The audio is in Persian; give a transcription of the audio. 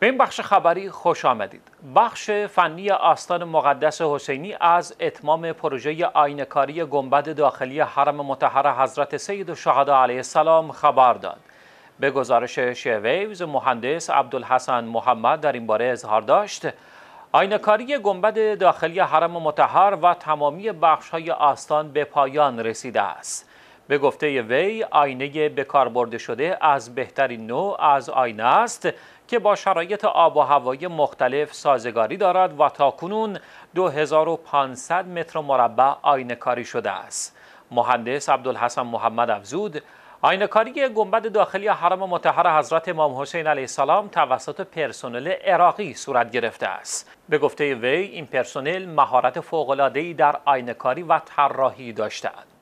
به این بخش خبری خوش آمدید. بخش فنی آستان مقدس حسینی از اتمام پروژه آینکاری گنبد داخلی حرم متحر حضرت سید و علیه السلام خبر داد. به گزارش شیویوز مهندس عبدالحسن محمد در این باره اظهار داشت آینکاری گنبد داخلی حرم متحر و تمامی بخش های آستان به پایان رسیده است. به گفته وی آینه به کار برده شده از بهترین نوع از آینه است که با شرایط آب و هوای مختلف سازگاری دارد و تاکنون 2500 متر مربع آینه کاری شده است. مهندس عبدالحسن محمد افزود آینه کاری گنبد داخلی حرم متحر حضرت امام حسین علیه السلام توسط پرسنل عراقی صورت گرفته است. به گفته وی این پرسنل مهارت فوق‌العاده‌ای در آینه کاری و طراحی داشتند